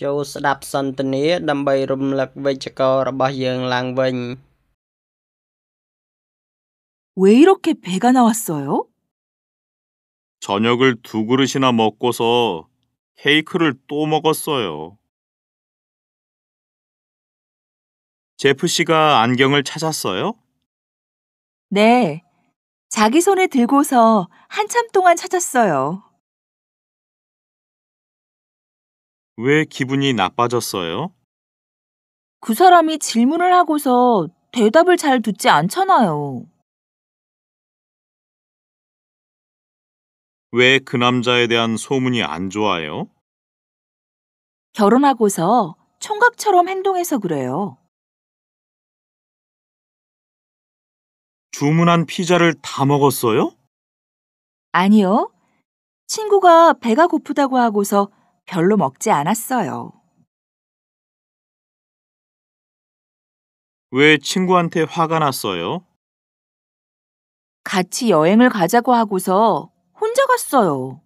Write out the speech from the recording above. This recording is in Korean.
ចូលស្ដាប់សន្ទនាដើម្បីរំលឹកវេយ្យាករណ៍របស់យើងឡើងវិញ왜 이렇게 배가 나왔어요? 저녁을 두 그릇이나 먹고서 케이크를 또 먹었어요. 제프 씨가 안경을 찾았어요? 네. 자기 손에 들고서 한참 동안 찾았어요. 왜 기분이 나빠졌어요? 그 사람이 질문을 하고서 대답을 잘 듣지 않잖아요. 왜 그 남자에 대한 소문이 안 좋아요? 결혼하고서 총각처럼 행동해서 그래요. 주문한 피자를 다 먹었어요? 아니요. 친구가 배가 고프다고 하고서 별로 먹지 않았어요. 왜 친구한테 화가 났어요? 같이 여행을 가자고 하고서 혼자 갔어요.